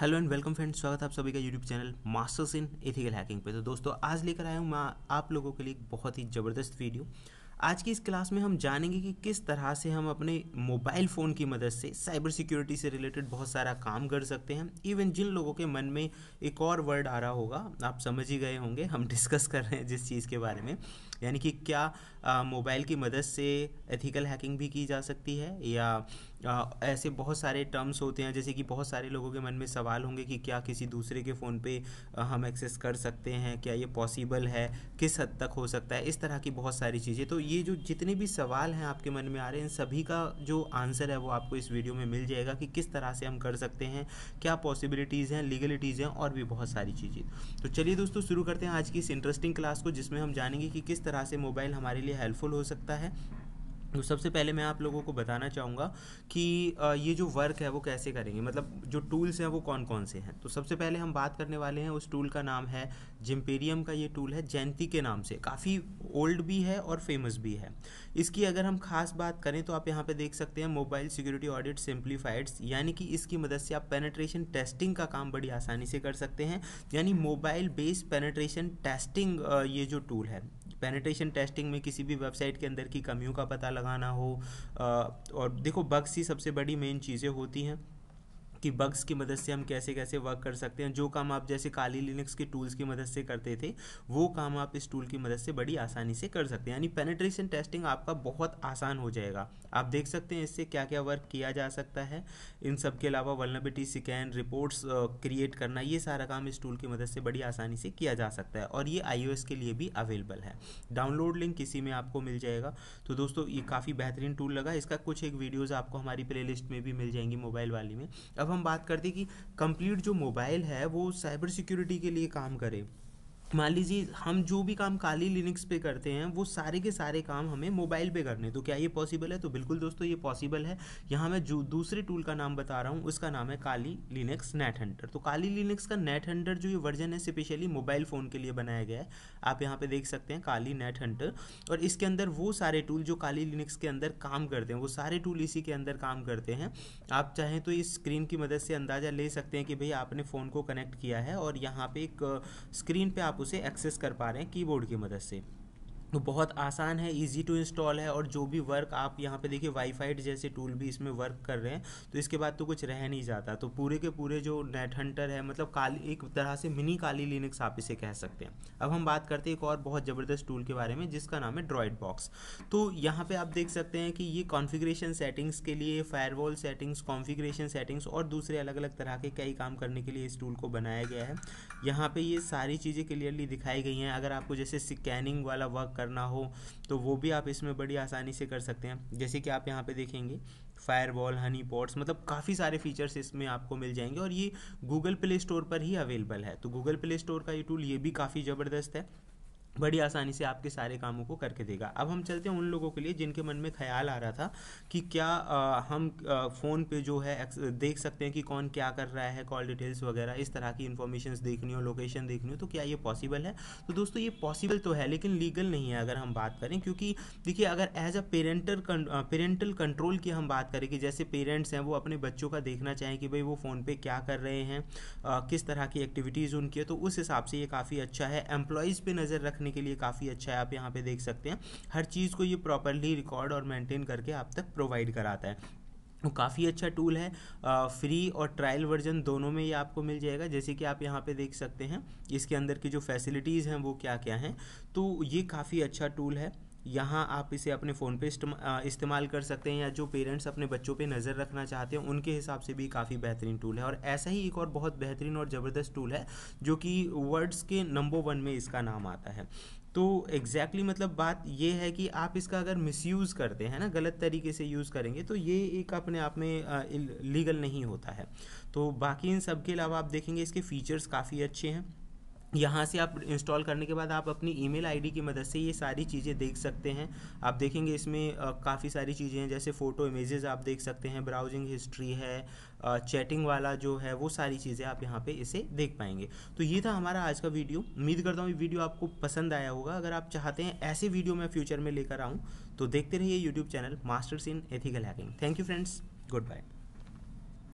hello and welcome friends स्वागत है आप सभी का YouTube channel masters in ethical hacking पे तो दोस्तों आज लेकर आया हूँ मैं आप लोगों के लिए बहुत ही ज़बरदस्त वीडियो आज की इस क्लास में हम जानेंगे कि किस तरह से हम अपने मोबाइल फ़ोन की मदद से साइबर सिक्योरिटी से रिलेटेड बहुत सारा काम कर सकते हैं इवन जिन लोगों के मन में एक और वर्ड आ रहा होगा आप समझ ही गए होंगे हम डिस्कस कर रहे हैं जिस चीज़ के बारे में यानी कि क्या मोबाइल की मदद से एथिकल हैकिंग भी की जा सकती है या आ, ऐसे बहुत सारे टर्म्स होते हैं जैसे कि बहुत सारे लोगों के मन में सवाल होंगे कि क्या किसी दूसरे के फ़ोन पे हम एक्सेस कर सकते हैं क्या ये पॉसिबल है किस हद तक हो सकता है इस तरह की बहुत सारी चीज़ें तो ये जो जितने भी सवाल हैं आपके मन में आ रहे हैं इन सभी का जो आंसर है वो आपको इस वीडियो में मिल जाएगा कि किस तरह से हम कर सकते हैं क्या पॉसिबिलिटीज़ हैं लीगलिटीज़ हैं और भी बहुत सारी चीज़ें तो चलिए दोस्तों शुरू करते हैं आज की इस इंटरेस्टिंग क्लास को जिसमें हम जानेंगे कि किस तरह से मोबाइल हमारे लिए हेल्पफुल हो सकता है तो सबसे पहले मैं आप लोगों को बताना चाहूँगा कि ये जो वर्क है वो कैसे करेंगे मतलब जो टूल्स हैं वो कौन कौन से हैं तो सबसे पहले हम बात करने वाले हैं उस टूल का नाम है जिम्पेरियम का ये टूल है जैंती के नाम से काफ़ी ओल्ड भी है और फेमस भी है इसकी अगर हम खास बात करें तो आप यहाँ पे देख सकते हैं मोबाइल सिक्योरिटी ऑडिट सिंप्लीफाइड्स यानी कि इसकी मदद से आप पेनेट्रेशन टेस्टिंग का काम बड़ी आसानी से कर सकते हैं यानी मोबाइल बेस्ड पेनेट्रेशन टेस्टिंग ये जो टूल है पेनिट्रेशन टेस्टिंग में किसी भी वेबसाइट के अंदर की कमियों का पता लगाना हो और देखो बग्स ही सबसे बड़ी मेन चीज़ें होती हैं कि बग्स की मदद से हम कैसे कैसे वर्क कर सकते हैं जो काम आप जैसे काली लिनक्स के टूल्स की मदद से करते थे वो काम आप इस टूल की मदद से बड़ी आसानी से कर सकते हैं यानी पेनेट्रेशन टेस्टिंग आपका बहुत आसान हो जाएगा आप देख सकते हैं इससे क्या क्या वर्क किया जा सकता है इन सब के अलावा वर्नबिटी स्कैन रिपोर्ट्स क्रिएट करना ये सारा काम इस टूल की मदद से बड़ी आसानी से किया जा सकता है और ये आई के लिए भी अवेलेबल है डाउनलोड लिंक इसी में आपको मिल जाएगा तो दोस्तों ये काफ़ी बेहतरीन टूल लगा इसका कुछ एक वीडियोज़ आपको हमारी प्ले में भी मिल जाएंगी मोबाइल वाली में अब हम बात करते हैं कि कंप्लीट जो मोबाइल है वो साइबर सिक्योरिटी के लिए काम करे मान लीजिए हम जो भी काम काली लिनक्स पे करते हैं वो सारे के सारे काम हमें मोबाइल पे करने तो क्या ये पॉसिबल है तो बिल्कुल दोस्तों ये पॉसिबल है यहाँ मैं जो दूसरे टूल का नाम बता रहा हूँ उसका नाम है काली लिनक्स नेट हंटर तो काली लिनक्स का नेट हंटर जो ये वर्जन है स्पेशली मोबाइल फ़ोन के लिए बनाया गया है आप यहाँ पर देख सकते हैं काली नेट हंटर और इसके अंदर वो सारे टूल जो काली लिनक्स के अंदर काम करते हैं वो सारे टूल इसी के अंदर काम करते हैं आप चाहें तो इस स्क्रीन की मदद से अंदाज़ा ले सकते हैं कि भाई आपने फ़ोन को कनेक्ट किया है और यहाँ पे एक स्क्रीन पर आप उसे एक्सेस कर पा रहे हैं कीबोर्ड की मदद से तो बहुत आसान है इजी टू इंस्टॉल है और जो भी वर्क आप यहाँ पे देखिए वाईफाइड जैसे टूल भी इसमें वर्क कर रहे हैं तो इसके बाद तो कुछ रह नहीं जाता तो पूरे के पूरे जो नेट हंटर है मतलब काली एक तरह से मिनी काली लिनक्स आप इसे कह सकते हैं अब हम बात करते हैं एक और बहुत ज़बरदस्त टूल के बारे में जिसका नाम है ड्रॉइड बॉक्स तो यहाँ पर आप देख सकते हैं कि ये कॉन्फिग्रेशन सेटिंग्स के लिए फायरवॉल सेटिंग्स कॉन्फिग्रेशन सेटिंग्स और दूसरे अलग अलग तरह के कई काम करने के लिए इस टूल को बनाया गया है यहाँ पर ये सारी चीज़ें क्लियरली दिखाई गई हैं अगर आपको जैसे स्कैनिंग वाला वर्क करना हो तो वो भी आप इसमें बड़ी आसानी से कर सकते हैं जैसे कि आप यहाँ पे देखेंगे फायरवॉल हनी पॉट्स मतलब काफ़ी सारे फीचर्स इसमें आपको मिल जाएंगे और ये गूगल प्ले स्टोर पर ही अवेलेबल है तो गूगल प्ले स्टोर का ये टूल ये भी काफ़ी ज़बरदस्त है बड़ी आसानी से आपके सारे कामों को करके देगा अब हम चलते हैं उन लोगों के लिए जिनके मन में ख्याल आ रहा था कि क्या आ, हम आ, फ़ोन पे जो है देख सकते हैं कि कौन क्या कर रहा है कॉल डिटेल्स वगैरह इस तरह की इन्फॉर्मेशन देखनी हो लोकेशन देखनी हो तो क्या ये पॉसिबल है तो दोस्तों ये पॉसिबल तो है लेकिन लीगल नहीं है अगर हम बात करें क्योंकि देखिए अगर as uh parental parental control की हम बात करें कि जैसे पेरेंट्स हैं वो अपने बच्चों का देखना चाहें कि भाई वो फ़ोन पर क्या कर रहे हैं किस तरह की एक्टिविटीज़ उनकी है तो उस हिसाब से ये काफ़ी अच्छा है एम्प्लॉयज़ पर नज़र रखना रखने के लिए काफ़ी अच्छा है आप यहाँ पे देख सकते हैं हर चीज़ को ये प्रॉपरली रिकॉर्ड और मेंटेन करके आप तक प्रोवाइड कराता है काफ़ी अच्छा टूल है फ्री और ट्रायल वर्जन दोनों में ये आपको मिल जाएगा जैसे कि आप यहाँ पे देख सकते हैं इसके अंदर की जो फैसिलिटीज़ हैं वो क्या क्या हैं तो ये काफ़ी अच्छा टूल है यहाँ आप इसे अपने फ़ोन पे इस्तेमाल कर सकते हैं या जो पेरेंट्स अपने बच्चों पे नज़र रखना चाहते हैं उनके हिसाब से भी काफ़ी बेहतरीन टूल है और ऐसा ही एक और बहुत बेहतरीन और ज़बरदस्त टूल है जो कि वर्ड्स के नंबर वन में इसका नाम आता है तो एग्जैक्टली exactly मतलब बात यह है कि आप इसका अगर मिसयूज़ करते हैं ना गलत तरीके से यूज़ करेंगे तो ये एक अपने आप में लीगल नहीं होता है तो बाकी इन सब के अलावा आप देखेंगे इसके फ़ीचर्स काफ़ी अच्छे हैं यहाँ से आप इंस्टॉल करने के बाद आप अपनी ईमेल आईडी की मदद से ये सारी चीज़ें देख सकते हैं आप देखेंगे इसमें काफ़ी सारी चीज़ें हैं जैसे फ़ोटो इमेजेस आप देख सकते हैं ब्राउजिंग हिस्ट्री है चैटिंग वाला जो है वो सारी चीज़ें आप यहाँ पे इसे देख पाएंगे तो ये था हमारा आज का वीडियो उम्मीद करता हूँ ये वीडियो आपको पसंद आया होगा अगर आप चाहते हैं ऐसे वीडियो मैं फ्यूचर में लेकर आऊँ तो देखते रहिए YouTube channel masters in ethical hacking thank you friends good bye